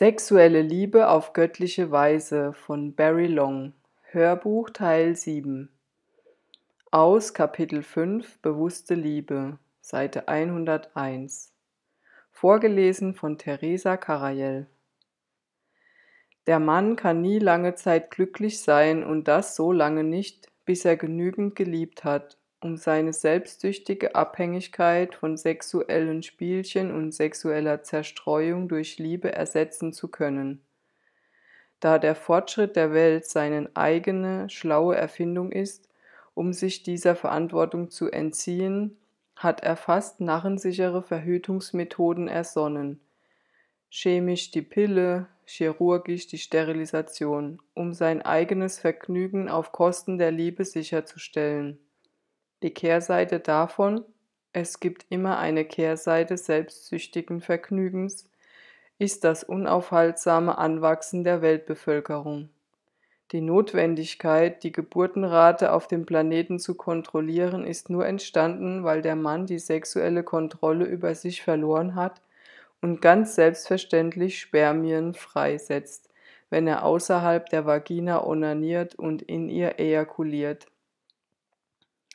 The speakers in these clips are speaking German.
Sexuelle Liebe auf göttliche Weise von Barry Long Hörbuch Teil 7 aus Kapitel 5 Bewusste Liebe Seite 101 Vorgelesen von Teresa Karajel Der Mann kann nie lange Zeit glücklich sein und das so lange nicht, bis er genügend geliebt hat, um seine selbstsüchtige Abhängigkeit von sexuellen Spielchen und sexueller Zerstreuung durch Liebe ersetzen zu können. Da der Fortschritt der Welt seine eigene schlaue Erfindung ist, um sich dieser Verantwortung zu entziehen, hat er fast narrensichere Verhütungsmethoden ersonnen. Chemisch die Pille, chirurgisch die Sterilisation, um sein eigenes Vergnügen auf Kosten der Liebe sicherzustellen. Die Kehrseite davon, es gibt immer eine Kehrseite selbstsüchtigen Vergnügens, ist das unaufhaltsame Anwachsen der Weltbevölkerung. Die Notwendigkeit, die Geburtenrate auf dem Planeten zu kontrollieren, ist nur entstanden, weil der Mann die sexuelle Kontrolle über sich verloren hat und ganz selbstverständlich Spermien freisetzt, wenn er außerhalb der Vagina onaniert und in ihr ejakuliert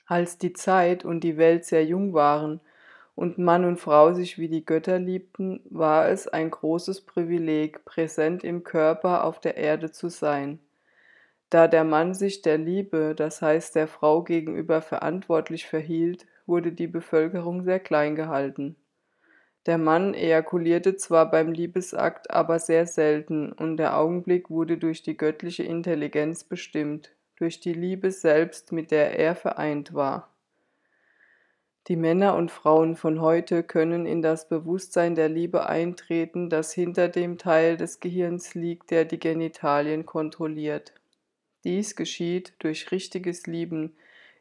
als die Zeit und die Welt sehr jung waren und Mann und Frau sich wie die Götter liebten, war es ein großes Privileg, präsent im Körper auf der Erde zu sein. Da der Mann sich der Liebe, das heißt der Frau gegenüber verantwortlich verhielt, wurde die Bevölkerung sehr klein gehalten. Der Mann ejakulierte zwar beim Liebesakt, aber sehr selten, und der Augenblick wurde durch die göttliche Intelligenz bestimmt, durch die Liebe selbst, mit der er vereint war. Die Männer und Frauen von heute können in das Bewusstsein der Liebe eintreten, das hinter dem Teil des Gehirns liegt, der die Genitalien kontrolliert. Dies geschieht durch richtiges Lieben,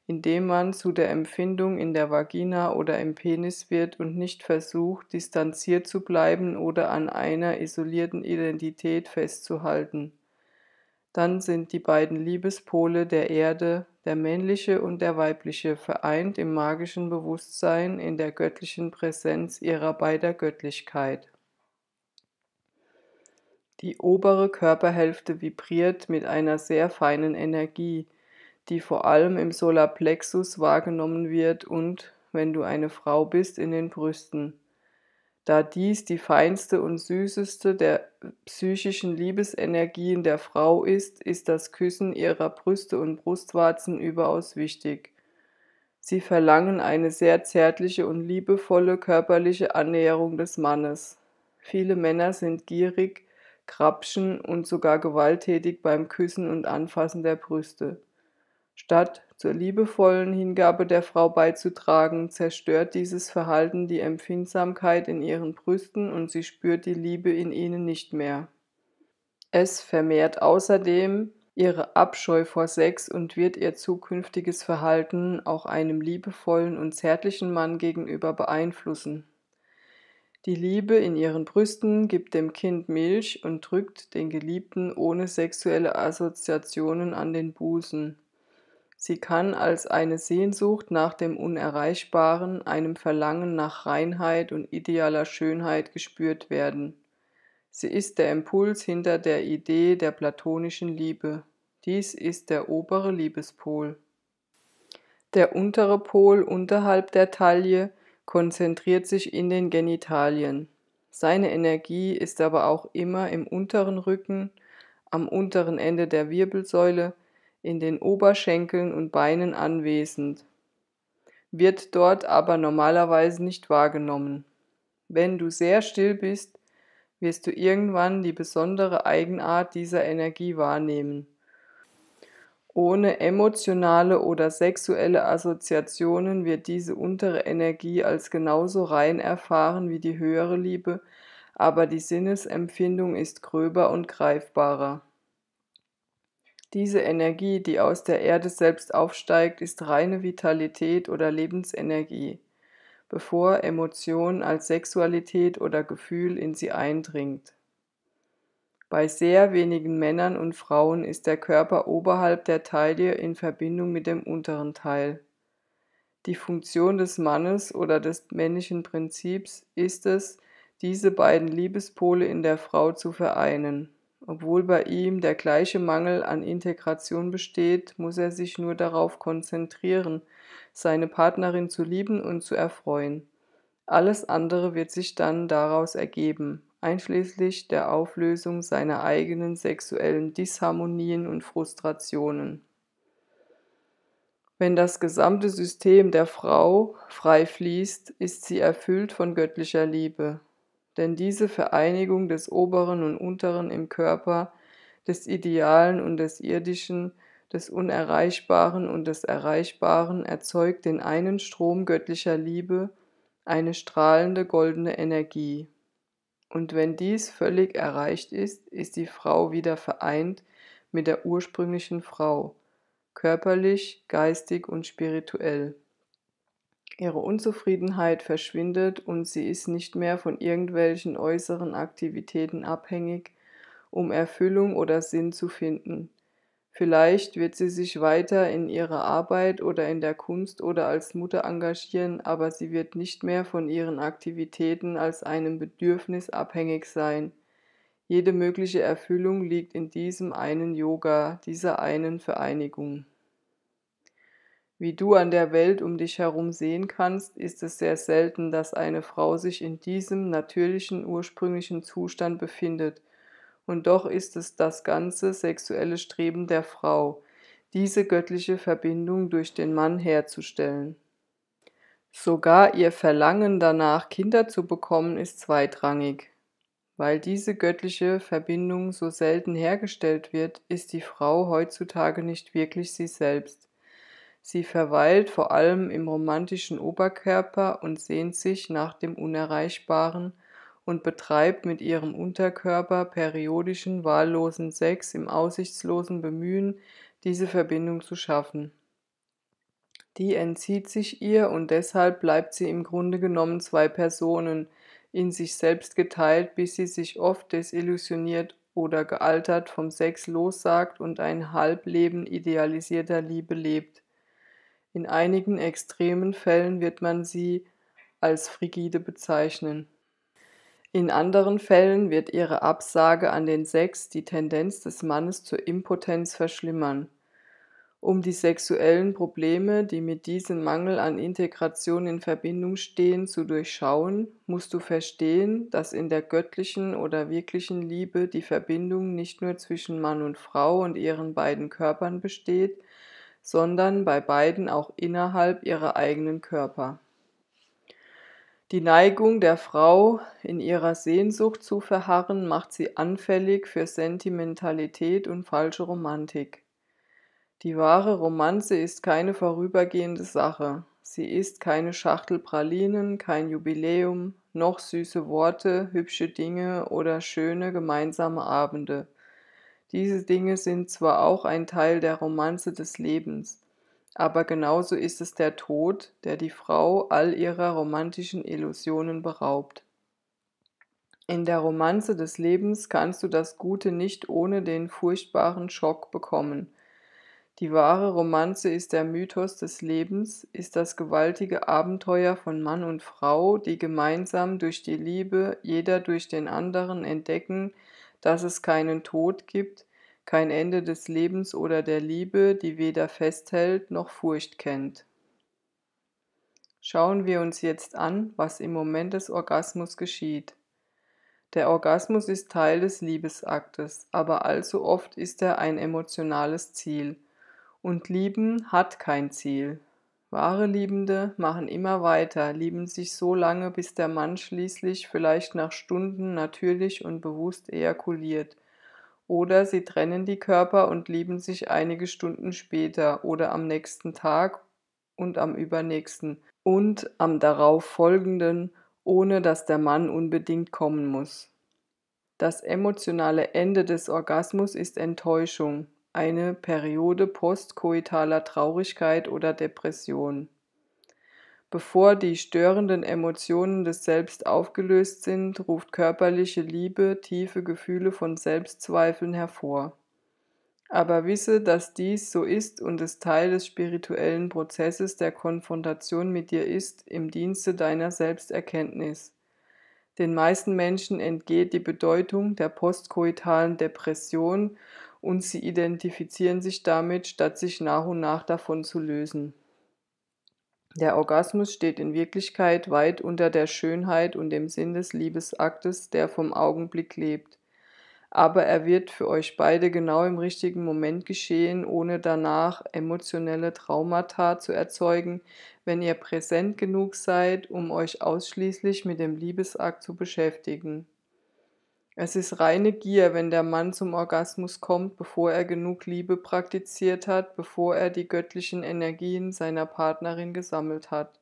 indem man zu der Empfindung in der Vagina oder im Penis wird und nicht versucht, distanziert zu bleiben oder an einer isolierten Identität festzuhalten dann sind die beiden Liebespole der Erde, der männliche und der weibliche, vereint im magischen Bewusstsein in der göttlichen Präsenz ihrer beider Göttlichkeit. Die obere Körperhälfte vibriert mit einer sehr feinen Energie, die vor allem im Solarplexus wahrgenommen wird und, wenn du eine Frau bist, in den Brüsten da dies die feinste und süßeste der psychischen Liebesenergien der Frau ist, ist das Küssen ihrer Brüste und Brustwarzen überaus wichtig. Sie verlangen eine sehr zärtliche und liebevolle körperliche Annäherung des Mannes. Viele Männer sind gierig, krapschen und sogar gewalttätig beim Küssen und Anfassen der Brüste. Statt zur liebevollen Hingabe der Frau beizutragen, zerstört dieses Verhalten die Empfindsamkeit in ihren Brüsten und sie spürt die Liebe in ihnen nicht mehr. Es vermehrt außerdem ihre Abscheu vor Sex und wird ihr zukünftiges Verhalten auch einem liebevollen und zärtlichen Mann gegenüber beeinflussen. Die Liebe in ihren Brüsten gibt dem Kind Milch und drückt den Geliebten ohne sexuelle Assoziationen an den Busen. Sie kann als eine Sehnsucht nach dem Unerreichbaren, einem Verlangen nach Reinheit und idealer Schönheit gespürt werden. Sie ist der Impuls hinter der Idee der platonischen Liebe. Dies ist der obere Liebespol. Der untere Pol unterhalb der Taille konzentriert sich in den Genitalien. Seine Energie ist aber auch immer im unteren Rücken, am unteren Ende der Wirbelsäule, in den Oberschenkeln und Beinen anwesend, wird dort aber normalerweise nicht wahrgenommen. Wenn du sehr still bist, wirst du irgendwann die besondere Eigenart dieser Energie wahrnehmen. Ohne emotionale oder sexuelle Assoziationen wird diese untere Energie als genauso rein erfahren wie die höhere Liebe, aber die Sinnesempfindung ist gröber und greifbarer. Diese Energie, die aus der Erde selbst aufsteigt, ist reine Vitalität oder Lebensenergie, bevor Emotion als Sexualität oder Gefühl in sie eindringt. Bei sehr wenigen Männern und Frauen ist der Körper oberhalb der Taille in Verbindung mit dem unteren Teil. Die Funktion des Mannes oder des männlichen Prinzips ist es, diese beiden Liebespole in der Frau zu vereinen. Obwohl bei ihm der gleiche Mangel an Integration besteht, muss er sich nur darauf konzentrieren, seine Partnerin zu lieben und zu erfreuen. Alles andere wird sich dann daraus ergeben, einschließlich der Auflösung seiner eigenen sexuellen Disharmonien und Frustrationen. Wenn das gesamte System der Frau frei fließt, ist sie erfüllt von göttlicher Liebe denn diese Vereinigung des Oberen und Unteren im Körper, des Idealen und des Irdischen, des Unerreichbaren und des Erreichbaren erzeugt den einen Strom göttlicher Liebe, eine strahlende goldene Energie. Und wenn dies völlig erreicht ist, ist die Frau wieder vereint mit der ursprünglichen Frau, körperlich, geistig und spirituell. Ihre Unzufriedenheit verschwindet und sie ist nicht mehr von irgendwelchen äußeren Aktivitäten abhängig, um Erfüllung oder Sinn zu finden. Vielleicht wird sie sich weiter in ihrer Arbeit oder in der Kunst oder als Mutter engagieren, aber sie wird nicht mehr von ihren Aktivitäten als einem Bedürfnis abhängig sein. Jede mögliche Erfüllung liegt in diesem einen Yoga, dieser einen Vereinigung. Wie du an der Welt um dich herum sehen kannst, ist es sehr selten, dass eine Frau sich in diesem natürlichen ursprünglichen Zustand befindet. Und doch ist es das ganze sexuelle Streben der Frau, diese göttliche Verbindung durch den Mann herzustellen. Sogar ihr Verlangen danach, Kinder zu bekommen, ist zweitrangig. Weil diese göttliche Verbindung so selten hergestellt wird, ist die Frau heutzutage nicht wirklich sie selbst. Sie verweilt vor allem im romantischen Oberkörper und sehnt sich nach dem Unerreichbaren und betreibt mit ihrem Unterkörper periodischen wahllosen Sex im aussichtslosen Bemühen, diese Verbindung zu schaffen. Die entzieht sich ihr und deshalb bleibt sie im Grunde genommen zwei Personen, in sich selbst geteilt, bis sie sich oft desillusioniert oder gealtert vom Sex lossagt und ein Halbleben idealisierter Liebe lebt. In einigen extremen Fällen wird man sie als frigide bezeichnen. In anderen Fällen wird ihre Absage an den Sex die Tendenz des Mannes zur Impotenz verschlimmern. Um die sexuellen Probleme, die mit diesem Mangel an Integration in Verbindung stehen, zu durchschauen, musst du verstehen, dass in der göttlichen oder wirklichen Liebe die Verbindung nicht nur zwischen Mann und Frau und ihren beiden Körpern besteht, sondern bei beiden auch innerhalb ihrer eigenen Körper. Die Neigung der Frau, in ihrer Sehnsucht zu verharren, macht sie anfällig für Sentimentalität und falsche Romantik. Die wahre Romanze ist keine vorübergehende Sache. Sie ist keine Schachtel Pralinen, kein Jubiläum, noch süße Worte, hübsche Dinge oder schöne gemeinsame Abende – diese Dinge sind zwar auch ein Teil der Romanze des Lebens, aber genauso ist es der Tod, der die Frau all ihrer romantischen Illusionen beraubt. In der Romanze des Lebens kannst du das Gute nicht ohne den furchtbaren Schock bekommen. Die wahre Romanze ist der Mythos des Lebens, ist das gewaltige Abenteuer von Mann und Frau, die gemeinsam durch die Liebe, jeder durch den anderen entdecken, dass es keinen Tod gibt, kein Ende des Lebens oder der Liebe, die weder festhält noch Furcht kennt. Schauen wir uns jetzt an, was im Moment des Orgasmus geschieht. Der Orgasmus ist Teil des Liebesaktes, aber allzu oft ist er ein emotionales Ziel. Und Lieben hat kein Ziel. Wahre Liebende machen immer weiter, lieben sich so lange, bis der Mann schließlich vielleicht nach Stunden natürlich und bewusst ejakuliert. Oder sie trennen die Körper und lieben sich einige Stunden später oder am nächsten Tag und am übernächsten und am darauf folgenden, ohne dass der Mann unbedingt kommen muss. Das emotionale Ende des Orgasmus ist Enttäuschung, eine Periode postkoitaler Traurigkeit oder Depression. Bevor die störenden Emotionen des Selbst aufgelöst sind, ruft körperliche Liebe tiefe Gefühle von Selbstzweifeln hervor. Aber wisse, dass dies so ist und es Teil des spirituellen Prozesses der Konfrontation mit dir ist im Dienste deiner Selbsterkenntnis. Den meisten Menschen entgeht die Bedeutung der postkoitalen Depression und sie identifizieren sich damit, statt sich nach und nach davon zu lösen. Der Orgasmus steht in Wirklichkeit weit unter der Schönheit und dem Sinn des Liebesaktes, der vom Augenblick lebt. Aber er wird für euch beide genau im richtigen Moment geschehen, ohne danach emotionelle Traumata zu erzeugen, wenn ihr präsent genug seid, um euch ausschließlich mit dem Liebesakt zu beschäftigen. Es ist reine Gier, wenn der Mann zum Orgasmus kommt, bevor er genug Liebe praktiziert hat, bevor er die göttlichen Energien seiner Partnerin gesammelt hat.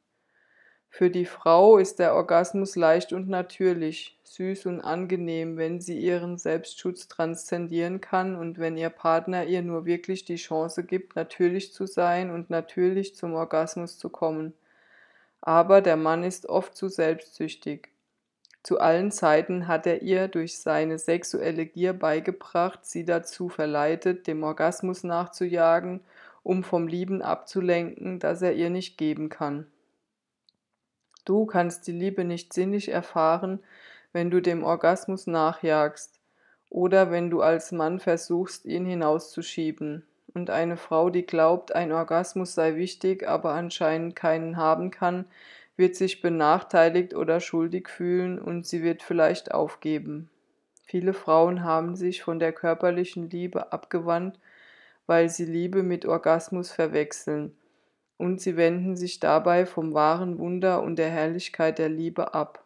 Für die Frau ist der Orgasmus leicht und natürlich, süß und angenehm, wenn sie ihren Selbstschutz transzendieren kann und wenn ihr Partner ihr nur wirklich die Chance gibt, natürlich zu sein und natürlich zum Orgasmus zu kommen. Aber der Mann ist oft zu selbstsüchtig. Zu allen Zeiten hat er ihr durch seine sexuelle Gier beigebracht, sie dazu verleitet, dem Orgasmus nachzujagen, um vom Lieben abzulenken, das er ihr nicht geben kann. Du kannst die Liebe nicht sinnlich erfahren, wenn du dem Orgasmus nachjagst oder wenn du als Mann versuchst, ihn hinauszuschieben. Und eine Frau, die glaubt, ein Orgasmus sei wichtig, aber anscheinend keinen haben kann, wird sich benachteiligt oder schuldig fühlen und sie wird vielleicht aufgeben. Viele Frauen haben sich von der körperlichen Liebe abgewandt, weil sie Liebe mit Orgasmus verwechseln, und sie wenden sich dabei vom wahren Wunder und der Herrlichkeit der Liebe ab.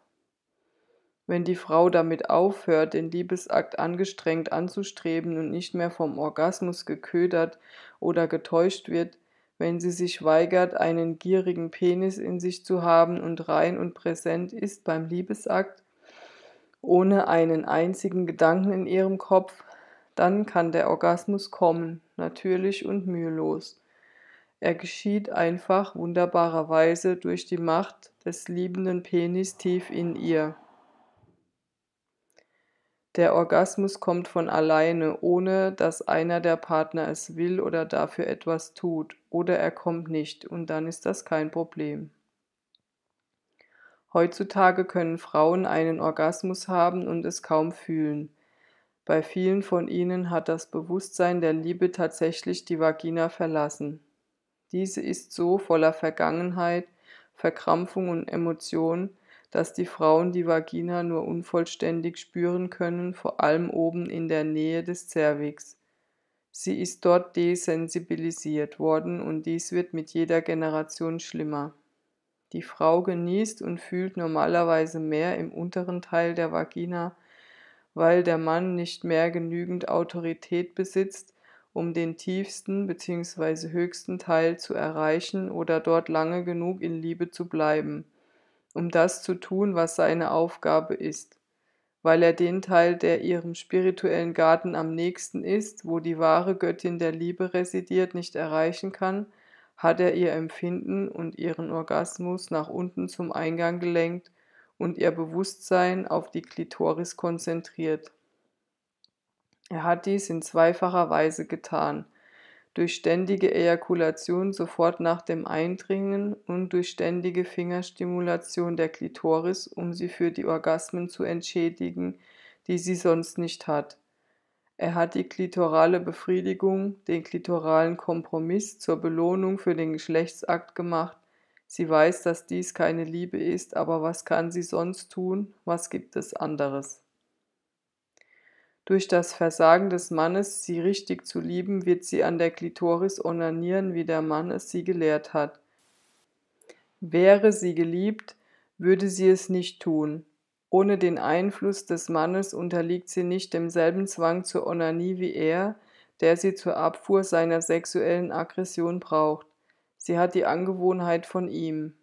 Wenn die Frau damit aufhört, den Liebesakt angestrengt anzustreben und nicht mehr vom Orgasmus geködert oder getäuscht wird, wenn sie sich weigert, einen gierigen Penis in sich zu haben und rein und präsent ist beim Liebesakt, ohne einen einzigen Gedanken in ihrem Kopf, dann kann der Orgasmus kommen, natürlich und mühelos. Er geschieht einfach wunderbarerweise durch die Macht des liebenden Penis tief in ihr. Der Orgasmus kommt von alleine, ohne dass einer der Partner es will oder dafür etwas tut, oder er kommt nicht, und dann ist das kein Problem. Heutzutage können Frauen einen Orgasmus haben und es kaum fühlen. Bei vielen von ihnen hat das Bewusstsein der Liebe tatsächlich die Vagina verlassen. Diese ist so voller Vergangenheit, Verkrampfung und Emotionen, dass die Frauen die Vagina nur unvollständig spüren können, vor allem oben in der Nähe des Cervix. Sie ist dort desensibilisiert worden und dies wird mit jeder Generation schlimmer. Die Frau genießt und fühlt normalerweise mehr im unteren Teil der Vagina, weil der Mann nicht mehr genügend Autorität besitzt, um den tiefsten bzw. höchsten Teil zu erreichen oder dort lange genug in Liebe zu bleiben um das zu tun, was seine Aufgabe ist, weil er den Teil, der ihrem spirituellen Garten am nächsten ist, wo die wahre Göttin der Liebe residiert, nicht erreichen kann, hat er ihr Empfinden und ihren Orgasmus nach unten zum Eingang gelenkt und ihr Bewusstsein auf die Klitoris konzentriert. Er hat dies in zweifacher Weise getan, durch ständige Ejakulation sofort nach dem Eindringen und durch ständige Fingerstimulation der Klitoris, um sie für die Orgasmen zu entschädigen, die sie sonst nicht hat. Er hat die klitorale Befriedigung, den klitoralen Kompromiss zur Belohnung für den Geschlechtsakt gemacht. Sie weiß, dass dies keine Liebe ist, aber was kann sie sonst tun? Was gibt es anderes? Durch das Versagen des Mannes, sie richtig zu lieben, wird sie an der Klitoris onanieren, wie der Mann es sie gelehrt hat. Wäre sie geliebt, würde sie es nicht tun. Ohne den Einfluss des Mannes unterliegt sie nicht demselben Zwang zur Onanie wie er, der sie zur Abfuhr seiner sexuellen Aggression braucht. Sie hat die Angewohnheit von ihm.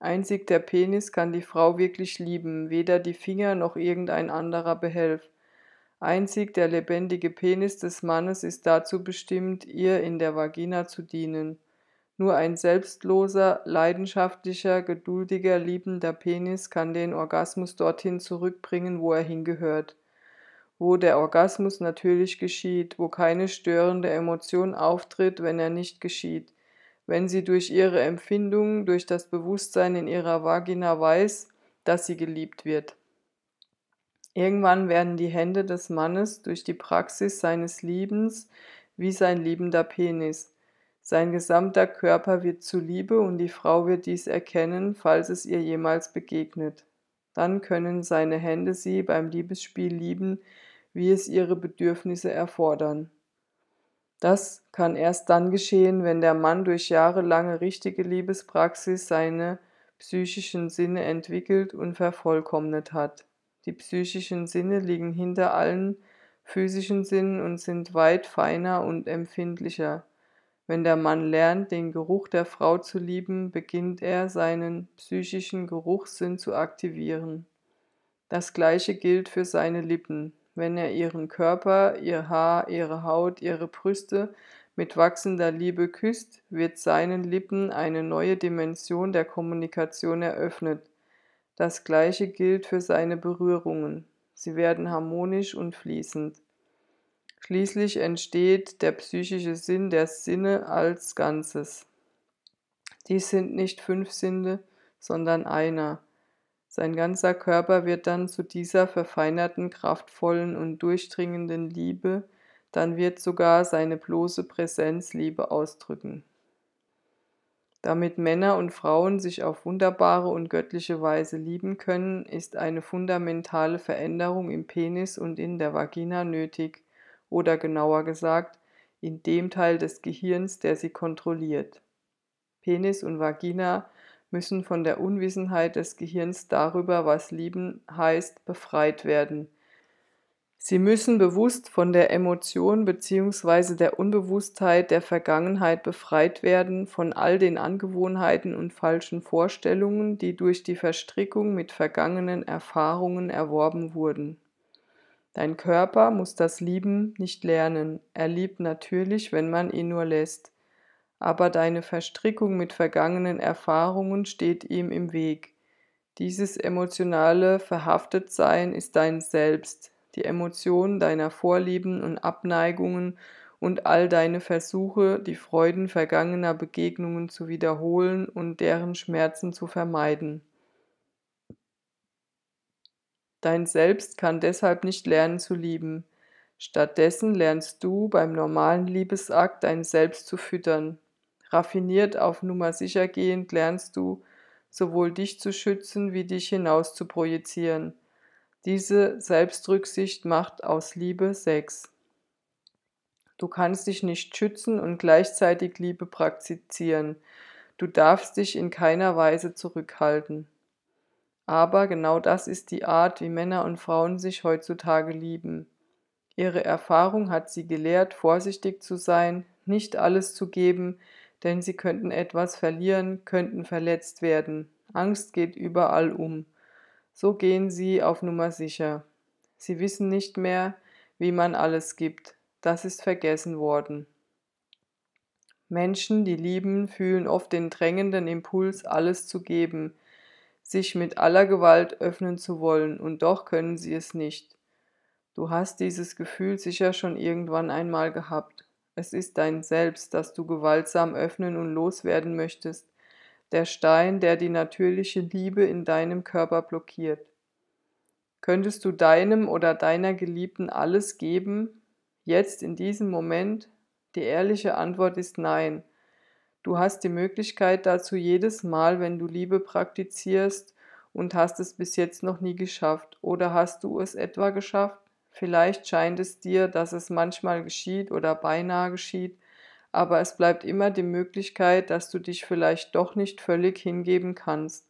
Einzig der Penis kann die Frau wirklich lieben, weder die Finger noch irgendein anderer behelfen. Einzig der lebendige Penis des Mannes ist dazu bestimmt, ihr in der Vagina zu dienen. Nur ein selbstloser, leidenschaftlicher, geduldiger, liebender Penis kann den Orgasmus dorthin zurückbringen, wo er hingehört. Wo der Orgasmus natürlich geschieht, wo keine störende Emotion auftritt, wenn er nicht geschieht. Wenn sie durch ihre Empfindungen, durch das Bewusstsein in ihrer Vagina weiß, dass sie geliebt wird. Irgendwann werden die Hände des Mannes durch die Praxis seines Liebens wie sein liebender Penis. Sein gesamter Körper wird zu Liebe und die Frau wird dies erkennen, falls es ihr jemals begegnet. Dann können seine Hände sie beim Liebesspiel lieben, wie es ihre Bedürfnisse erfordern. Das kann erst dann geschehen, wenn der Mann durch jahrelange richtige Liebespraxis seine psychischen Sinne entwickelt und vervollkommnet hat. Die psychischen Sinne liegen hinter allen physischen Sinnen und sind weit feiner und empfindlicher. Wenn der Mann lernt, den Geruch der Frau zu lieben, beginnt er seinen psychischen Geruchssinn zu aktivieren. Das gleiche gilt für seine Lippen. Wenn er ihren Körper, ihr Haar, ihre Haut, ihre Brüste mit wachsender Liebe küsst, wird seinen Lippen eine neue Dimension der Kommunikation eröffnet. Das gleiche gilt für seine Berührungen. Sie werden harmonisch und fließend. Schließlich entsteht der psychische Sinn der Sinne als Ganzes. Dies sind nicht fünf Sinne, sondern einer. Sein ganzer Körper wird dann zu dieser verfeinerten, kraftvollen und durchdringenden Liebe, dann wird sogar seine bloße Präsenz Liebe ausdrücken. Damit Männer und Frauen sich auf wunderbare und göttliche Weise lieben können, ist eine fundamentale Veränderung im Penis und in der Vagina nötig, oder genauer gesagt, in dem Teil des Gehirns, der sie kontrolliert. Penis und Vagina müssen von der Unwissenheit des Gehirns darüber, was lieben heißt, befreit werden Sie müssen bewusst von der Emotion bzw. der Unbewusstheit der Vergangenheit befreit werden, von all den Angewohnheiten und falschen Vorstellungen, die durch die Verstrickung mit vergangenen Erfahrungen erworben wurden. Dein Körper muss das Lieben nicht lernen, er liebt natürlich, wenn man ihn nur lässt, aber deine Verstrickung mit vergangenen Erfahrungen steht ihm im Weg. Dieses emotionale Verhaftetsein ist dein Selbst, die Emotionen deiner Vorlieben und Abneigungen und all deine Versuche, die Freuden vergangener Begegnungen zu wiederholen und deren Schmerzen zu vermeiden. Dein Selbst kann deshalb nicht lernen zu lieben. Stattdessen lernst du beim normalen Liebesakt dein Selbst zu füttern. Raffiniert auf Nummer sichergehend lernst du, sowohl dich zu schützen wie dich hinaus zu projizieren. Diese Selbstrücksicht macht aus Liebe Sex. Du kannst dich nicht schützen und gleichzeitig Liebe praktizieren. Du darfst dich in keiner Weise zurückhalten. Aber genau das ist die Art, wie Männer und Frauen sich heutzutage lieben. Ihre Erfahrung hat sie gelehrt, vorsichtig zu sein, nicht alles zu geben, denn sie könnten etwas verlieren, könnten verletzt werden. Angst geht überall um. So gehen sie auf Nummer sicher. Sie wissen nicht mehr, wie man alles gibt. Das ist vergessen worden. Menschen, die lieben, fühlen oft den drängenden Impuls, alles zu geben, sich mit aller Gewalt öffnen zu wollen, und doch können sie es nicht. Du hast dieses Gefühl sicher schon irgendwann einmal gehabt. Es ist dein Selbst, das du gewaltsam öffnen und loswerden möchtest, der Stein, der die natürliche Liebe in deinem Körper blockiert. Könntest du deinem oder deiner Geliebten alles geben, jetzt in diesem Moment? Die ehrliche Antwort ist nein. Du hast die Möglichkeit dazu jedes Mal, wenn du Liebe praktizierst und hast es bis jetzt noch nie geschafft. Oder hast du es etwa geschafft? Vielleicht scheint es dir, dass es manchmal geschieht oder beinahe geschieht, aber es bleibt immer die Möglichkeit, dass du dich vielleicht doch nicht völlig hingeben kannst.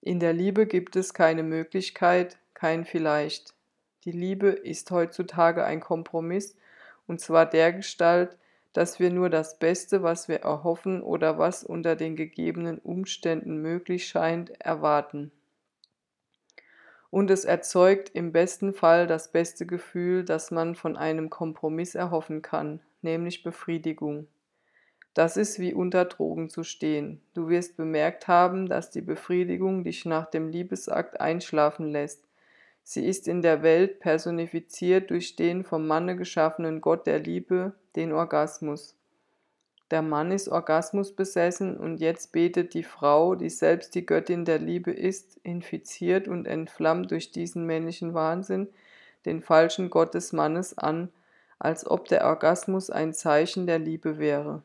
In der Liebe gibt es keine Möglichkeit, kein vielleicht. Die Liebe ist heutzutage ein Kompromiss, und zwar der Gestalt, dass wir nur das Beste, was wir erhoffen oder was unter den gegebenen Umständen möglich scheint, erwarten. Und es erzeugt im besten Fall das beste Gefühl, das man von einem Kompromiss erhoffen kann nämlich Befriedigung. Das ist wie unter Drogen zu stehen. Du wirst bemerkt haben, dass die Befriedigung dich nach dem Liebesakt einschlafen lässt. Sie ist in der Welt personifiziert durch den vom Manne geschaffenen Gott der Liebe, den Orgasmus. Der Mann ist Orgasmus besessen und jetzt betet die Frau, die selbst die Göttin der Liebe ist, infiziert und entflammt durch diesen männlichen Wahnsinn, den falschen Gott des Mannes an, als ob der Orgasmus ein Zeichen der Liebe wäre.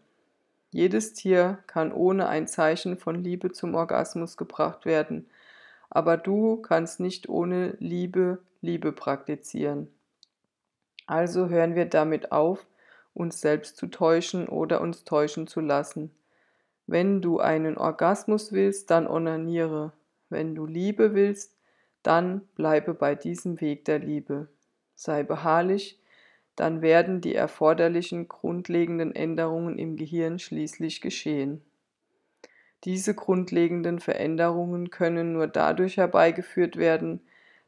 Jedes Tier kann ohne ein Zeichen von Liebe zum Orgasmus gebracht werden, aber du kannst nicht ohne Liebe Liebe praktizieren. Also hören wir damit auf, uns selbst zu täuschen oder uns täuschen zu lassen. Wenn du einen Orgasmus willst, dann onaniere. Wenn du Liebe willst, dann bleibe bei diesem Weg der Liebe. Sei beharrlich, dann werden die erforderlichen grundlegenden Änderungen im Gehirn schließlich geschehen. Diese grundlegenden Veränderungen können nur dadurch herbeigeführt werden,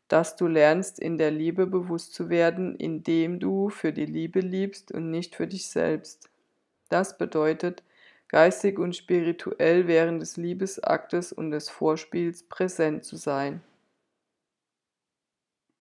dass du lernst, in der Liebe bewusst zu werden, indem du für die Liebe liebst und nicht für dich selbst. Das bedeutet, geistig und spirituell während des Liebesaktes und des Vorspiels präsent zu sein.